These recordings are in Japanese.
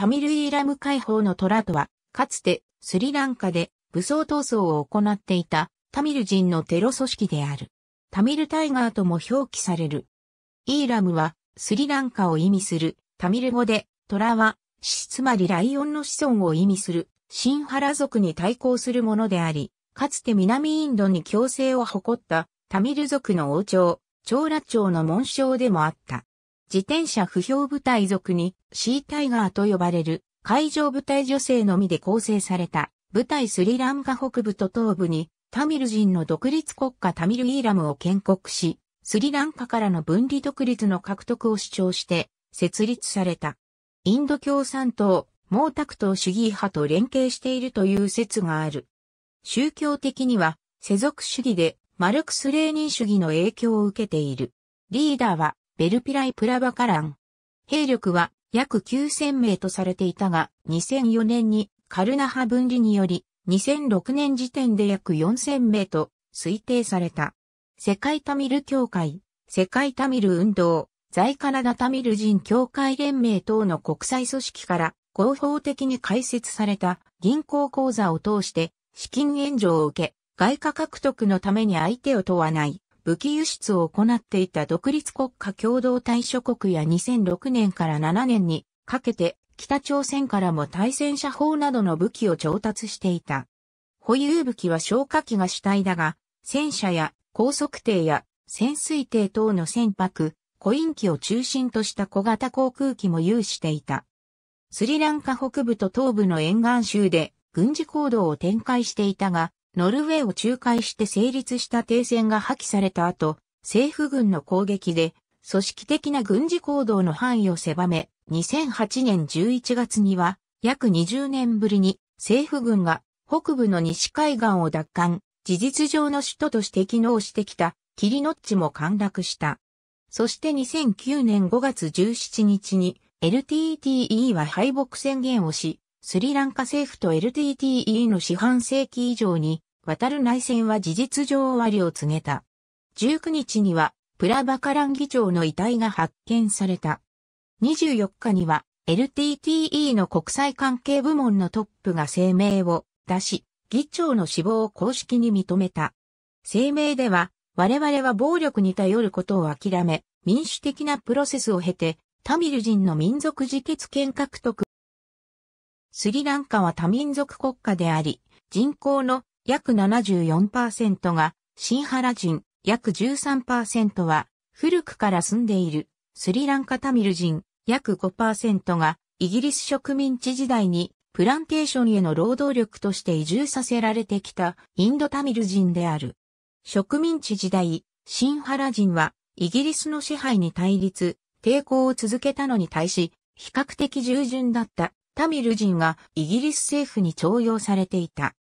タミル・イーラム解放の虎とは、かつてスリランカで武装闘争を行っていたタミル人のテロ組織である。タミル・タイガーとも表記される。イーラムはスリランカを意味するタミル語で、虎はは、つまりライオンの子孫を意味するシンハラ族に対抗するものであり、かつて南インドに強制を誇ったタミル族の王朝、長羅朝の紋章でもあった。自転車不評部隊族にシータイガーと呼ばれる海上部隊女性のみで構成された部隊スリランカ北部と東部にタミル人の独立国家タミルイーラムを建国し、スリランカからの分離独立の獲得を主張して設立された。インド共産党、毛沢東主義派と連携しているという説がある。宗教的には世俗主義でマルクス・レーニン主義の影響を受けている。リーダーはベルピライ・プラバカラン。兵力は約9000名とされていたが、2004年にカルナハ分離により、2006年時点で約4000名と推定された。世界タミル協会、世界タミル運動、在カナダタミル人協会連盟等の国際組織から合法的に開設された銀行口座を通して資金援助を受け、外貨獲得のために相手を問わない武器輸出を行っていた独立国家共同対処国や2006年から7年にかけて北朝鮮からも対戦車砲などの武器を調達していた。保有武器は消火器が主体だが、戦車や高速艇や潜水艇等の船舶、コイン機を中心とした小型航空機も有していた。スリランカ北部と東部の沿岸州で軍事行動を展開していたが、ノルウェーを仲介して成立した停戦が破棄された後、政府軍の攻撃で、組織的な軍事行動の範囲を狭め、2008年11月には、約20年ぶりに政府軍が北部の西海岸を奪還、事実上の首都として機能してきたキリノッチも陥落した。そして2009年5月17日に LTTE は敗北宣言をし、スリランカ政府と LTTE の四半世紀以上に渡る内戦は事実上終わりを告げた。19日には、プラバカラン議長の遺体が発見された。24日には、LTTE の国際関係部門のトップが声明を出し、議長の死亡を公式に認めた。声明では、我々は暴力に頼ることを諦め、民主的なプロセスを経て、タミル人の民族自決権獲得。スリランカは多民族国家であり、人口の約74%が新原人、約13%は古くから住んでいるスリランカタミル人、約5%がイギリス植民地時代にプランテーションへの労働力として移住させられてきたインドタミル人である。植民地時代、新原人はイギリスの支配に対立、抵抗を続けたのに対し、比較的従順だったタミル人がイギリス政府に徴用されていた。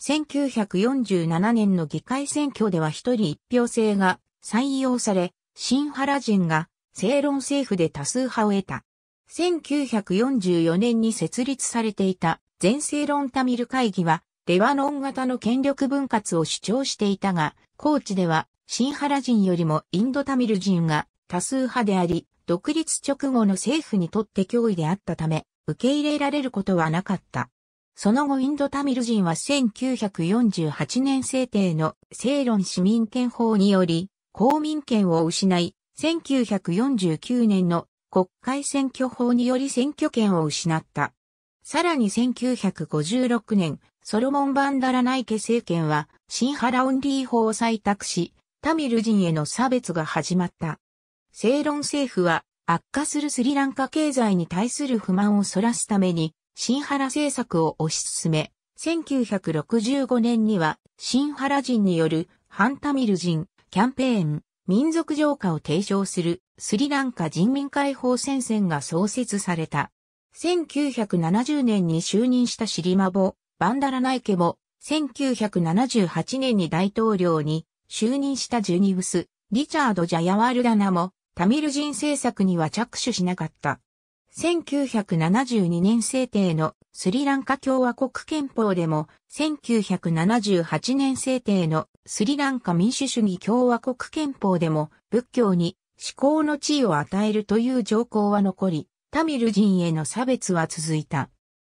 1947年の議会選挙では一人一票制が採用され、新原人が正論政府で多数派を得た。1944年に設立されていた全正論タミル会議は、レワノン型の権力分割を主張していたが、高知では、新原人よりもインドタミル人が多数派であり、独立直後の政府にとって脅威であったため、受け入れられることはなかった。その後インドタミル人は1948年制定の正論市民権法により公民権を失い、1949年の国会選挙法により選挙権を失った。さらに1956年、ソロモン・バンダラナイケ政権は、シンハラ・オンリー法を採択し、タミル人への差別が始まった。正論政府は、悪化するスリランカ経済に対する不満をそらすために、新原政策を推し進め、1965年には新原人による反タミル人キャンペーン、民族浄化を提唱するスリランカ人民解放戦線が創設された。1970年に就任したシリマボ、バンダラナイケも、1978年に大統領に就任したジュニウス、リチャード・ジャヤワルダナも、タミル人政策には着手しなかった。1972年制定のスリランカ共和国憲法でも、1978年制定のスリランカ民主主義共和国憲法でも、仏教に思考の地位を与えるという条項は残り、タミル人への差別は続いた。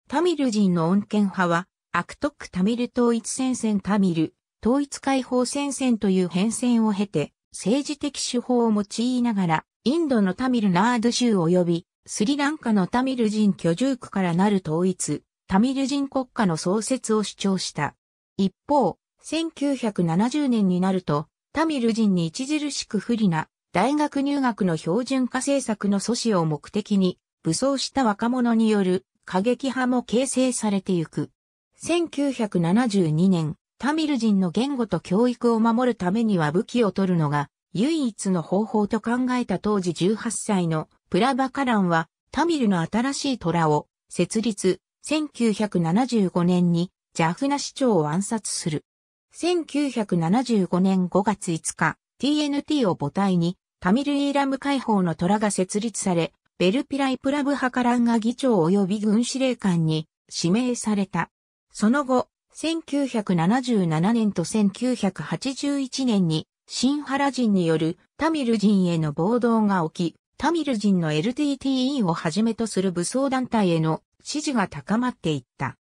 タミル人の恩恵派は、悪徳タミル統一戦線タミル、統一解放戦線という変遷を経て、政治的手法を用いながら、インドのタミルナード州及びスリランカのタミル人居住区からなる統一、タミル人国家の創設を主張した。一方、1970年になると、タミル人に著しく不利な大学入学の標準化政策の阻止を目的に、武装した若者による過激派も形成されてゆく。1972年、タミル人の言語と教育を守るためには武器を取るのが唯一の方法と考えた当時18歳のプラバカランは、タミルの新しい虎を、設立、1975年に、ジャフナ市長を暗殺する。1975年5月5日、TNT を母体に、タミルイーラム解放の虎が設立され、ベルピライプラブハカランが議長及び軍司令官に指名された。その後、1977年と1981年に、新原人によるタミル人への暴動が起き、タミル人の LTTE をはじめとする武装団体への支持が高まっていった。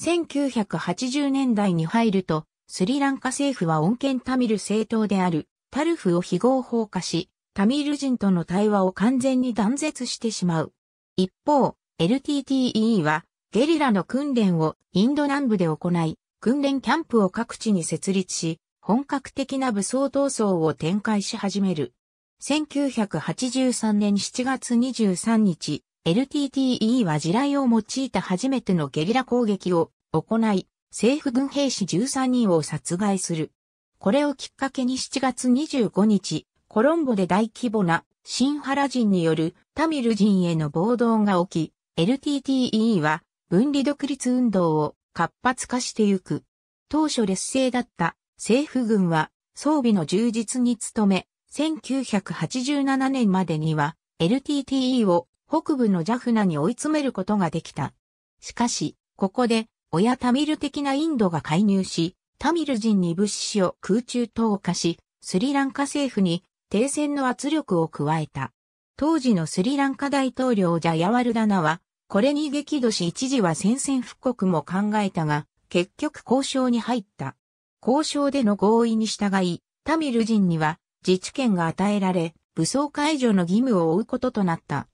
1980年代に入ると、スリランカ政府は穏健タミル政党であるタルフを非合法化し、タミル人との対話を完全に断絶してしまう。一方、LTTE はゲリラの訓練をインド南部で行い、訓練キャンプを各地に設立し、本格的な武装闘争を展開し始める。1983年7月23日、LTTE は地雷を用いた初めてのゲリラ攻撃を行い、政府軍兵士13人を殺害する。これをきっかけに7月25日、コロンボで大規模な新原人によるタミル人への暴動が起き、LTTE は分離独立運動を活発化してゆく。当初劣勢だった政府軍は装備の充実に努め、1987年までには LTTE を北部のジャフナに追い詰めることができた。しかし、ここで親タミル的なインドが介入し、タミル人に物資を空中投下し、スリランカ政府に停戦の圧力を加えた。当時のスリランカ大統領ジャヤワルダナは、これに激怒し一時は宣戦復刻も考えたが、結局交渉に入った。交渉での合意に従い、タミル人には自治権が与えられ、武装解除の義務を負うこととなった。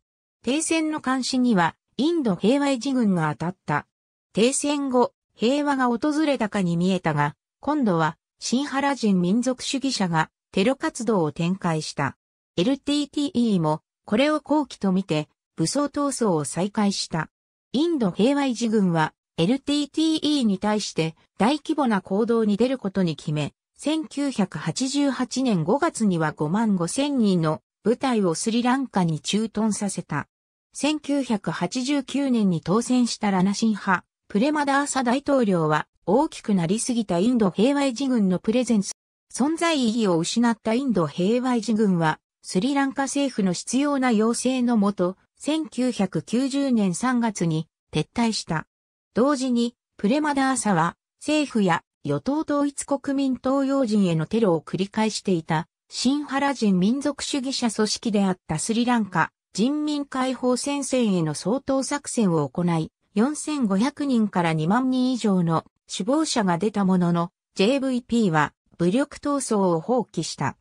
停戦の監視には、インド平和維持軍が当たった。停戦後、平和が訪れたかに見えたが、今度は、新原人民族主義者がテロ活動を展開した。LTTE も、これを後期と見て、武装闘争を再開した。インド平和維持軍は、LTTE に対して大規模な行動に出ることに決め、1988年5月には5万5千人の部隊をスリランカに駐屯させた。1989年に当選したラナシン派、プレマダーサ大統領は大きくなりすぎたインド平和維持軍のプレゼンス、存在意義を失ったインド平和維持軍は、スリランカ政府の必要な要請のもと、1990年3月に撤退した。同時に、プレマダーサは、政府や与党統一国民党要人へのテロを繰り返していた、新原人民族主義者組織であったスリランカ人民解放戦線への総統作戦を行い、4500人から2万人以上の死亡者が出たものの、JVP は武力闘争を放棄した。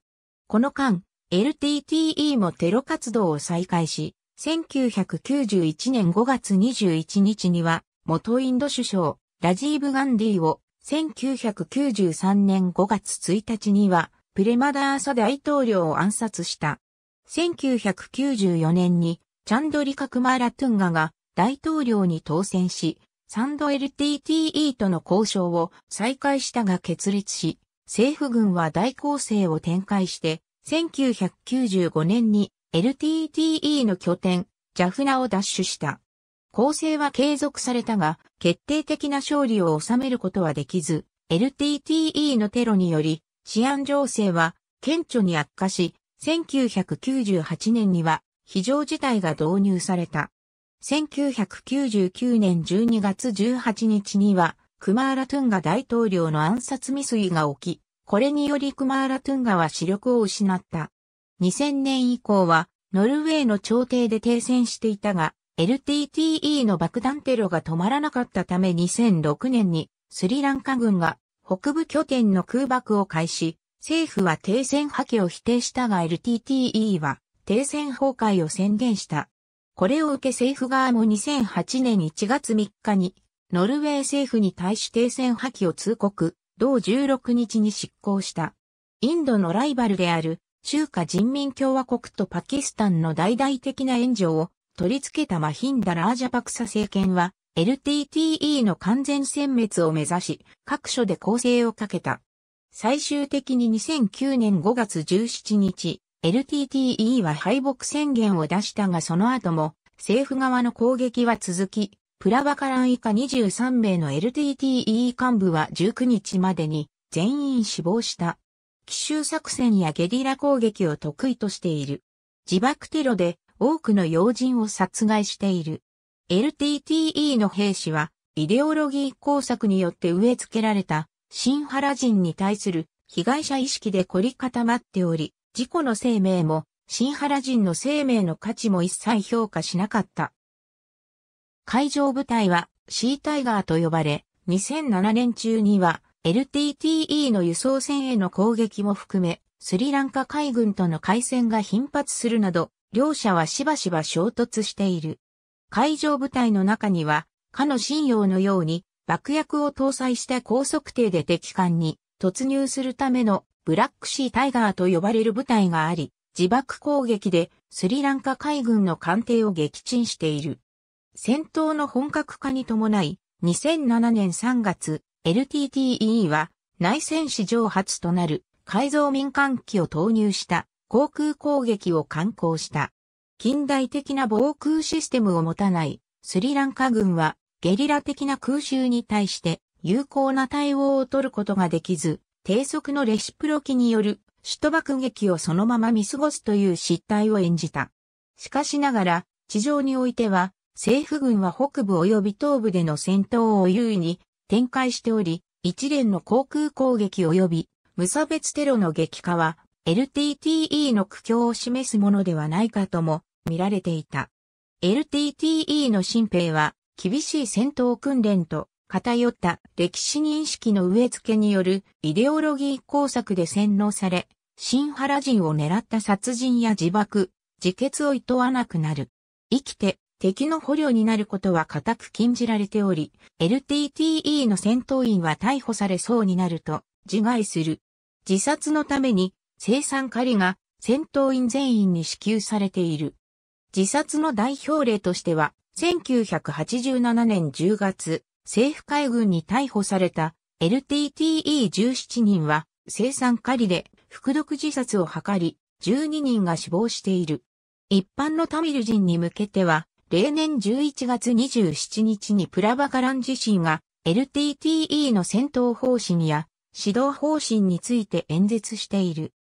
この間、LTTE もテロ活動を再開し、1991年5月21日には、元インド首相、ラジーブ・ガンディを1993年5月1日には、プレマダーサ大統領を暗殺した。1994年に、チャンドリカクマラトゥンガが大統領に当選し、サンド LTTE との交渉を再開したが決裂し、政府軍は大攻勢を展開して、1995年に LTTE の拠点、ジャフナを奪取した。構成は継続されたが、決定的な勝利を収めることはできず、LTTE のテロにより、治安情勢は顕著に悪化し、1998年には非常事態が導入された。1999年12月18日には、クマーラトゥンガ大統領の暗殺未遂が起き、これによりクマーラトゥンガは視力を失った。2000年以降は、ノルウェーの朝廷で停戦していたが、LTTE の爆弾テロが止まらなかったため2006年にスリランカ軍が北部拠点の空爆を開始、政府は停戦破棄を否定したが LTTE は停戦崩壊を宣言した。これを受け政府側も2008年1月3日にノルウェー政府に対し停戦破棄を通告、同16日に執行した。インドのライバルである中華人民共和国とパキスタンの大々的な援助を取り付けたマヒンダ・ラージャパクサ政権は、LTTE の完全殲滅を目指し、各所で攻勢をかけた。最終的に2009年5月17日、LTTE は敗北宣言を出したがその後も政府側の攻撃は続き、プラバカラン以下23名の LTTE 幹部は19日までに全員死亡した。奇襲作戦やゲリラ攻撃を得意としている。自爆テロで多くの要人を殺害している。LTTE の兵士は、イデオロギー工作によって植え付けられた、新原人に対する被害者意識で凝り固まっており、事故の生命も、新原人の生命の価値も一切評価しなかった。海上部隊はシータイガーと呼ばれ、2007年中には LTTE の輸送船への攻撃も含め、スリランカ海軍との海戦が頻発するなど、両者はしばしば衝突している。海上部隊の中には、かの信用のように、爆薬を搭載した高速艇で敵艦に突入するためのブラックシータイガーと呼ばれる部隊があり、自爆攻撃でスリランカ海軍の艦艇を撃沈している。戦闘の本格化に伴い、2007年3月、LTTE は内戦史上初となる改造民間機を投入した航空攻撃を敢行した。近代的な防空システムを持たないスリランカ軍はゲリラ的な空襲に対して有効な対応を取ることができず、低速のレシプロキによる首都爆撃をそのまま見過ごすという失態を演じた。しかしながら、地上においては、政府軍は北部及び東部での戦闘を優位に展開しており、一連の航空攻撃及び無差別テロの激化は LTTE の苦境を示すものではないかとも見られていた。LTTE の新兵は厳しい戦闘訓練と偏った歴史認識の植え付けによるイデオロギー工作で洗脳され、新原人を狙った殺人や自爆、自決を厭わなくなる。生きて敵の捕虜になることは固く禁じられており、LTTE の戦闘員は逮捕されそうになると自害する。自殺のために生産狩りが戦闘員全員に支給されている。自殺の代表例としては、1987年10月、政府海軍に逮捕された LTTE17 人は生産狩りで服毒自殺を図り、12人が死亡している。一般のタミル人に向けては、例年11月27日にプラバカラン自身が LTTE の戦闘方針や指導方針について演説している。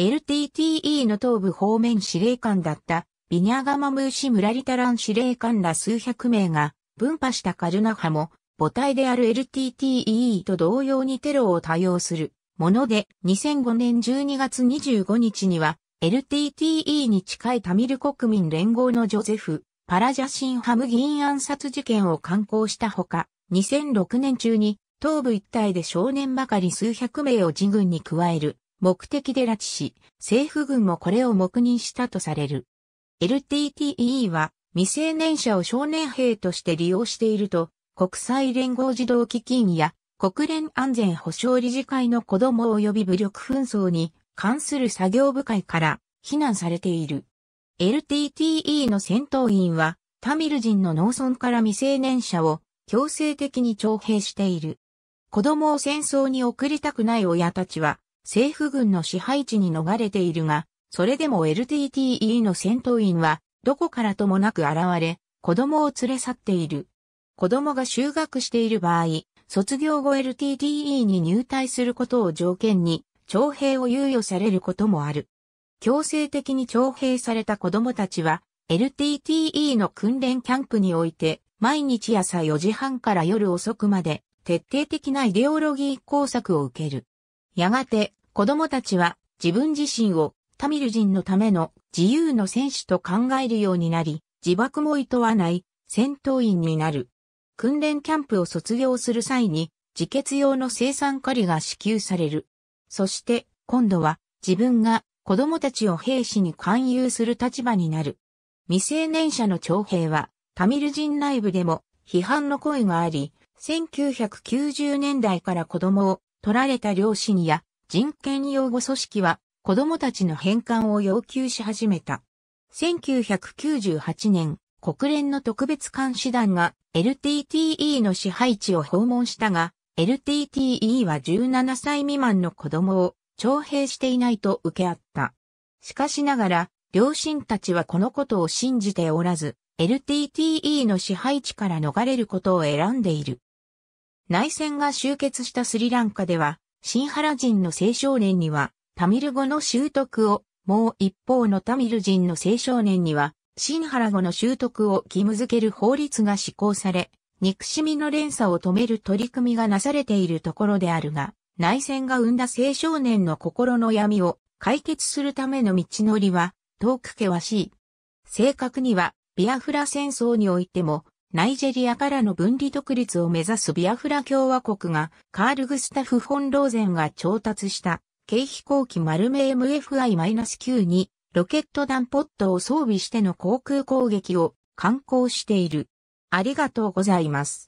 LTTE の東部方面司令官だったビニャガマムーシ・ムラリタラン司令官ら数百名が分派したカルナ派も母体である LTTE と同様にテロを多用するもので2005年12月25日には LTTE に近いタミル国民連合のジョゼフ・パラジャシンハム議員暗殺事件を刊行したほか2006年中に東部一帯で少年ばかり数百名を自軍に加える目的で拉致し、政府軍もこれを黙認したとされる。LTTE は未成年者を少年兵として利用していると、国際連合児童基金や国連安全保障理事会の子供及び武力紛争に関する作業部会から非難されている。LTTE の戦闘員はタミル人の農村から未成年者を強制的に徴兵している。子供を戦争に送りたくない親たちは政府軍の支配地に逃れているが、それでも LTTE の戦闘員は、どこからともなく現れ、子供を連れ去っている。子供が就学している場合、卒業後 LTTE に入隊することを条件に、徴兵を猶予されることもある。強制的に徴兵された子供たちは、LTTE の訓練キャンプにおいて、毎日朝4時半から夜遅くまで、徹底的なイデオロギー工作を受ける。やがて、子供たちは自分自身をタミル人のための自由の戦士と考えるようになり、自爆も厭わない戦闘員になる。訓練キャンプを卒業する際に、自決用の生産狩りが支給される。そして、今度は自分が子供たちを兵士に勧誘する立場になる。未成年者の徴兵は、タミル人内部でも批判の声があり、1990年代から子供を取られた両親や人権擁護組織は子供たちの返還を要求し始めた。1998年、国連の特別監視団が LTTE の支配地を訪問したが、LTTE は17歳未満の子供を徴兵していないと受け合った。しかしながら、両親たちはこのことを信じておらず、LTTE の支配地から逃れることを選んでいる。内戦が終結したスリランカでは、新原人の青少年には、タミル語の習得を、もう一方のタミル人の青少年には、新原語の習得を義務づける法律が施行され、憎しみの連鎖を止める取り組みがなされているところであるが、内戦が生んだ青少年の心の闇を解決するための道のりは遠く険しい。正確には、ビアフラ戦争においても、ナイジェリアからの分離独立を目指すビアフラ共和国が、カール・グスタフ・フォン・ローゼンが調達した、軽飛行機丸目 MFI-9 に、ロケット弾ポットを装備しての航空攻撃を、観光している。ありがとうございます。